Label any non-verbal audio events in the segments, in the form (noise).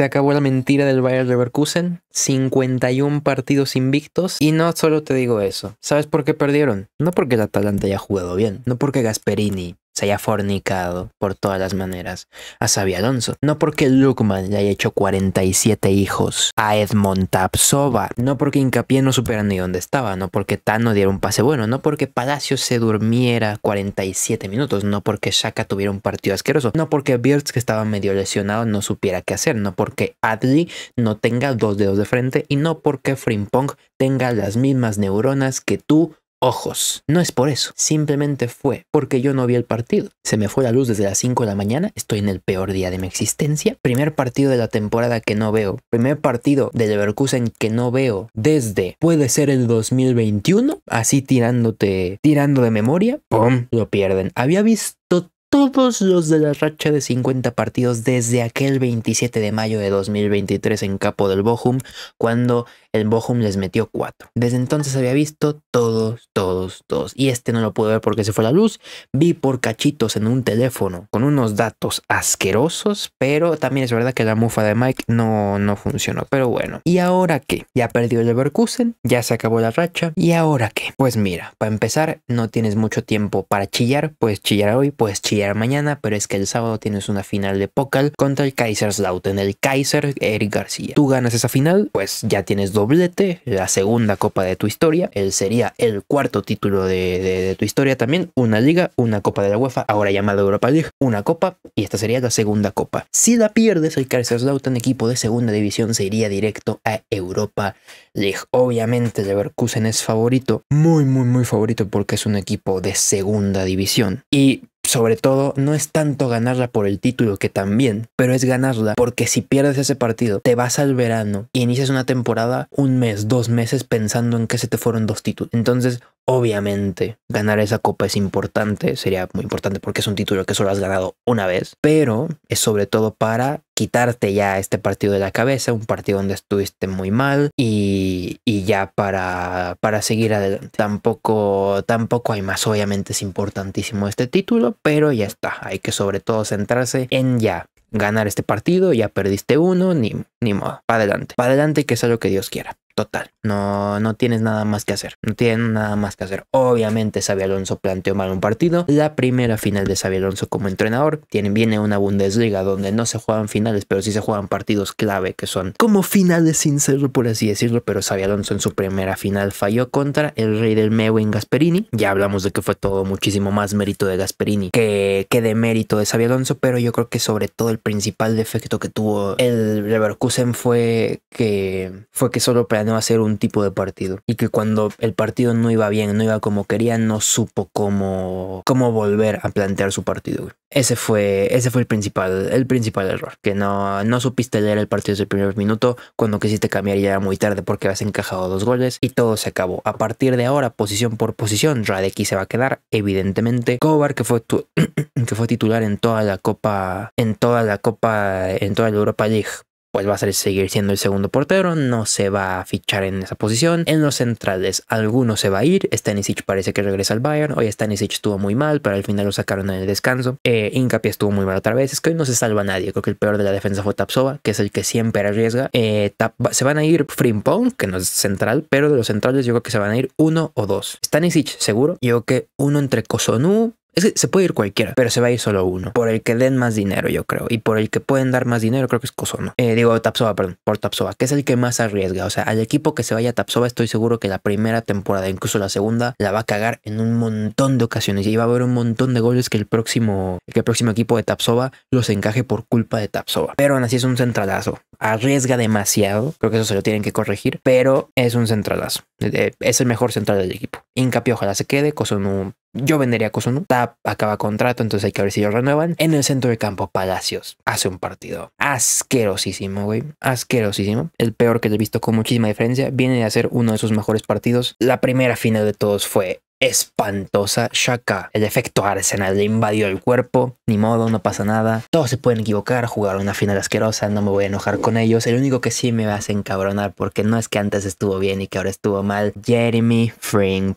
Se acabó la mentira del Bayern Leverkusen, 51 partidos invictos y no solo te digo eso. ¿Sabes por qué perdieron? No porque el Atalanta haya jugado bien, no porque Gasperini se haya fornicado por todas las maneras a Xavi Alonso. No porque Lukman le haya hecho 47 hijos a Edmond Tapsova, no porque Hincapié no supiera ni dónde estaba, no porque Tano diera un pase bueno, no porque Palacio se durmiera 47 minutos, no porque Shaka tuviera un partido asqueroso, no porque Birds que estaba medio lesionado no supiera qué hacer, no porque Adli no tenga dos dedos de frente y no porque Frimpong tenga las mismas neuronas que tú ojos. No es por eso, simplemente fue porque yo no vi el partido. Se me fue la luz desde las 5 de la mañana, estoy en el peor día de mi existencia. Primer partido de la temporada que no veo. Primer partido de Leverkusen que no veo desde puede ser el 2021, así tirándote, tirando de memoria, ¡pum! Lo pierden. Había visto todos los de la racha de 50 partidos desde aquel 27 de mayo de 2023 en capo del Bohum, cuando el Bochum les metió 4. Desde entonces había visto todos, todos, todos. Y este no lo pude ver porque se fue la luz. Vi por cachitos en un teléfono con unos datos asquerosos, pero también es verdad que la mufa de Mike no, no funcionó. Pero bueno, ¿y ahora qué? Ya perdió el Leverkusen, ya se acabó la racha. ¿Y ahora qué? Pues mira, para empezar, no tienes mucho tiempo para chillar, pues chillar hoy, pues chillar mañana, pero es que el sábado tienes una final de Pokal contra el Kaiserslautern, el Kaiser Eric García. Tú ganas esa final, pues ya tienes doblete, la segunda copa de tu historia, él sería el cuarto título de, de tu historia también, una liga, una copa de la UEFA, ahora llamada Europa League, una copa y esta sería la segunda copa. Si la pierdes, el Kaiserslautern equipo de segunda división se iría directo a Europa League. Obviamente Leverkusen es favorito, muy muy muy favorito porque es un equipo de segunda división y sobre todo, no es tanto ganarla por el título, que también, pero es ganarla porque si pierdes ese partido, te vas al verano y inicias una temporada un mes, dos meses pensando en que se te fueron dos títulos. Entonces, Obviamente, ganar esa copa es importante, sería muy importante porque es un título que solo has ganado una vez, pero es sobre todo para quitarte ya este partido de la cabeza, un partido donde estuviste muy mal y, ya para, para seguir adelante. Tampoco, tampoco hay más, obviamente es importantísimo este título, pero ya está, hay que sobre todo centrarse en ya ganar este partido, ya perdiste uno, ni, ni modo, para adelante, para adelante que sea lo que Dios quiera total. No, no tienes nada más que hacer. No tienen nada más que hacer. Obviamente Xavi Alonso planteó mal un partido. La primera final de Xavi Alonso como entrenador. viene una Bundesliga donde no se juegan finales, pero sí se juegan partidos clave que son como finales sin serlo por así decirlo. Pero Xavi Alonso en su primera final falló contra el rey del Mewin Gasperini. Ya hablamos de que fue todo muchísimo más mérito de Gasperini que, que de mérito de Xavi Alonso, pero yo creo que sobre todo el principal defecto que tuvo el Leverkusen fue que, fue que solo planeó va a ser un tipo de partido y que cuando el partido no iba bien, no iba como quería, no supo cómo, cómo volver a plantear su partido. Ese fue, ese fue el principal, el principal error, que no, no supiste leer el partido desde el primer minuto, cuando quisiste cambiar ya era muy tarde porque habías encajado dos goles y todo se acabó. A partir de ahora, posición por posición, Radeki se va a quedar, evidentemente. Cobar, que fue, (clears throat) que fue titular en toda la Copa, en toda la Copa, en toda la Europa League pues va a seguir siendo el segundo portero, no se va a fichar en esa posición. En los centrales, alguno se va a ir. Stanisic parece que regresa al Bayern. Hoy Stanisic estuvo muy mal, pero al final lo sacaron en el descanso. Eh, estuvo muy mal otra vez. Es que hoy no se salva nadie. Creo que el peor de la defensa fue Tapsova, que es el que siempre arriesga. Eh, se van a ir Frimpong, que no es central, pero de los centrales yo creo que se van a ir uno o dos. Stanisic, seguro. Yo creo que uno entre Kosonu, se puede ir cualquiera, pero se va a ir solo uno. Por el que den más dinero, yo creo. Y por el que pueden dar más dinero, creo que es Cosono. Eh, digo, Tapsova, perdón, por Tapsova, que es el que más arriesga. O sea, al equipo que se vaya a Tapsova, estoy seguro que la primera temporada, incluso la segunda, la va a cagar en un montón de ocasiones. Y va a haber un montón de goles que el próximo, el próximo equipo de Tapsova los encaje por culpa de Tapsova. Pero aún así es un centralazo. Arriesga demasiado. Creo que eso se lo tienen que corregir. Pero es un centralazo. Eh, eh, es el mejor central del equipo. incapioja ojalá se quede. Cosono yo vendería a Tap acaba contrato, entonces hay que ver si lo renuevan. En el centro de campo, Palacios hace un partido asquerosísimo, güey. Asquerosísimo. El peor que he visto con muchísima diferencia. Viene de hacer uno de sus mejores partidos. La primera final de todos fue espantosa. Shaka, el efecto Arsenal le invadió el cuerpo. Ni modo, no pasa nada. Todos se pueden equivocar, jugar una final asquerosa, no me voy a enojar con ellos. El único que sí me va a encabronar porque no es que antes estuvo bien y que ahora estuvo mal. Jeremy Frink.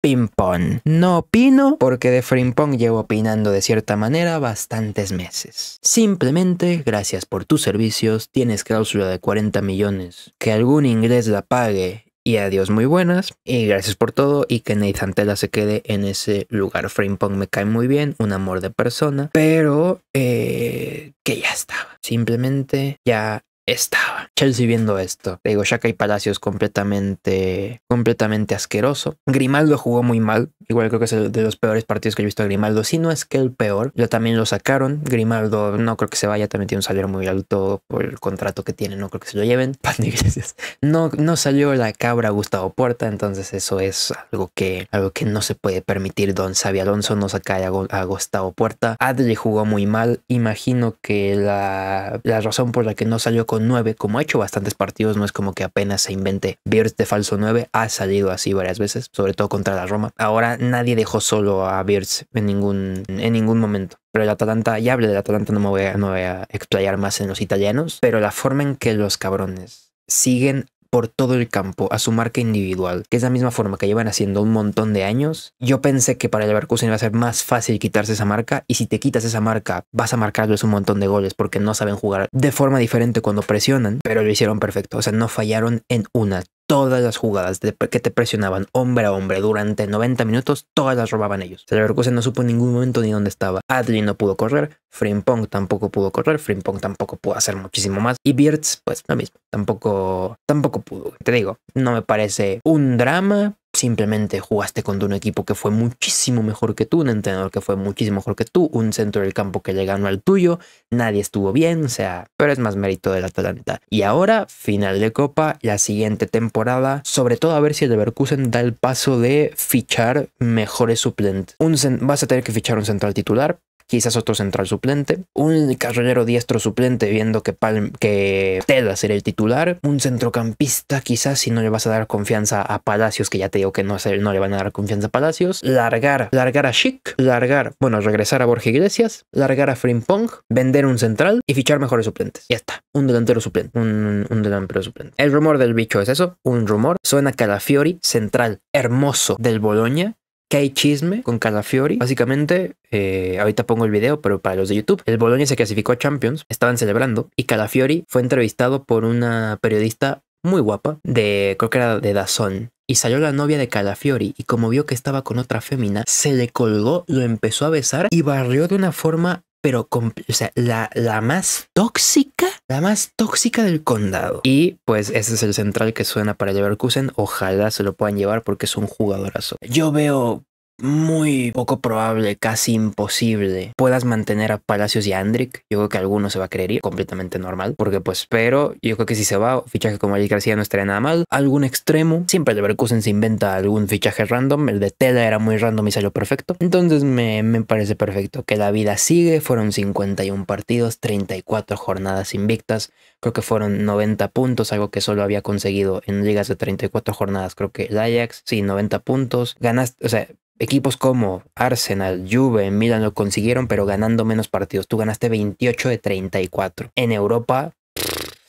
Ping Pong. No opino porque de Frimpong llevo opinando de cierta manera bastantes meses. Simplemente, gracias por tus servicios, tienes cláusula de 40 millones. Que algún inglés la pague y adiós muy buenas y gracias por todo y que Neizantela se quede en ese lugar. Frimpong me cae muy bien, un amor de persona, pero eh, que ya estaba. Simplemente ya estaba Chelsea viendo esto. Digo, Shaka y Palacios completamente, completamente asqueroso. Grimaldo jugó muy mal. Igual creo que es de los peores partidos que he visto a Grimaldo. Si no es que el peor, ya también lo sacaron. Grimaldo no creo que se vaya. También tiene un salario muy alto por el contrato que tiene. No creo que se lo lleven. (laughs) Pan de iglesias. No, no salió la cabra Gustavo Puerta... Entonces eso es algo que, algo que no se puede permitir. Don Xavi Alonso no saca a, Gustavo Puerta... Adley jugó muy mal. Imagino que la, la razón por la que no salió con 9, como ha hecho bastantes partidos, no es como que apenas se invente. Beers de falso 9 ha salido así varias veces, sobre todo contra la Roma. Ahora nadie dejó solo a Beers en ningún, en ningún momento pero el Atalanta, ya hablé del Atalanta, no me voy a, no voy a explayar más en los italianos, pero la forma en que los cabrones siguen por todo el campo a su marca individual, que es la misma forma que llevan haciendo un montón de años, yo pensé que para el Leverkusen iba a ser más fácil quitarse esa marca y si te quitas esa marca vas a marcarles pues un montón de goles porque no saben jugar de forma diferente cuando presionan, pero lo hicieron perfecto, o sea, no fallaron en una todas las jugadas de, que te presionaban hombre a hombre durante 90 minutos, todas las robaban ellos. Leverkusen no supo en ningún momento ni dónde estaba. Adli no pudo correr, pong tampoco pudo correr, pong tampoco pudo hacer muchísimo más. Y Beards, pues lo mismo, tampoco, tampoco pudo. Te digo, no me parece un drama, simplemente jugaste contra un equipo que fue muchísimo mejor que tú, un entrenador que fue muchísimo mejor que tú, un centro del campo que le ganó al tuyo, nadie estuvo bien, o sea, pero es más mérito del Atalanta. Y ahora, final de Copa, la siguiente temporada, sobre todo a ver si el Leverkusen da el paso de fichar mejores suplentes. Un vas a tener que fichar un central titular, quizás otro central suplente, un carrilero diestro suplente viendo que, Palm, que Teda ser el titular, un centrocampista quizás si no le vas a dar confianza a Palacios, que ya te digo que no, no le van a dar confianza a Palacios, largar, largar a Chic, largar, bueno, regresar a Borja Iglesias, largar a Frimpong, vender un central y fichar mejores suplentes. Ya está, un delantero suplente, un, un delantero suplente. El rumor del bicho es eso, un rumor, suena Calafiori, central hermoso del Boloña, que hay chisme con Calafiori. Básicamente, eh, ahorita pongo el video, pero para los de YouTube, el Bolonia se clasificó a Champions, estaban celebrando y Calafiori fue entrevistado por una periodista muy guapa de, creo que era de Dazón. Y salió la novia de Calafiori y como vio que estaba con otra fémina, se le colgó, lo empezó a besar y barrió de una forma, pero, o sea, la más tóxica la más tóxica del condado. Y pues ese es el central que suena para llevar Leverkusen. Ojalá se lo puedan llevar porque es un jugadorazo. Yo veo muy poco probable, casi imposible, puedas mantener a Palacios y a Andrick. Yo creo que alguno se va a querer ir, completamente normal, porque pues, pero yo creo que si se va, fichaje como Eric García no estaría nada mal. Algún extremo, siempre Leverkusen se inventa algún fichaje random, el de Tela era muy random y salió perfecto. Entonces me, me parece perfecto que la vida sigue, fueron 51 partidos, 34 jornadas invictas, creo que fueron 90 puntos, algo que solo había conseguido en ligas de 34 jornadas, creo que el Ajax, sí, 90 puntos, ganaste, o sea, Equipos como Arsenal, Juve, Milan lo consiguieron, pero ganando menos partidos. Tú ganaste 28 de 34. En Europa,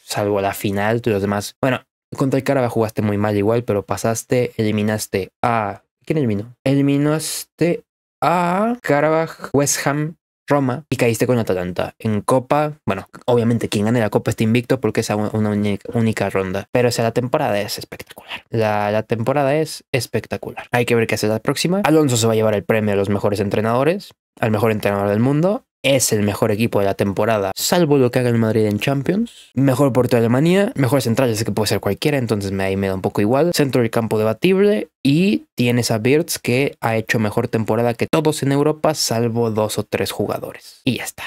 salvo la final, tú los demás. Bueno, contra el Carabao jugaste muy mal igual, pero pasaste, eliminaste a. ¿Quién eliminó? Eliminaste a Carabao West Ham, Roma y caíste con Atalanta. En Copa, bueno, obviamente quien gane la Copa está invicto porque es una, única, ronda. Pero esa la temporada es espectacular. La, la, temporada es espectacular. Hay que ver qué hace la próxima. Alonso se va a llevar el premio a los mejores entrenadores, al mejor entrenador del mundo es el mejor equipo de la temporada, salvo lo que haga el Madrid en Champions. Mejor portero de Alemania, mejor central, es que puede ser cualquiera, entonces me, ahí me da un poco igual. Centro del campo debatible y tienes a Birds que ha hecho mejor temporada que todos en Europa, salvo dos o tres jugadores. Y ya está.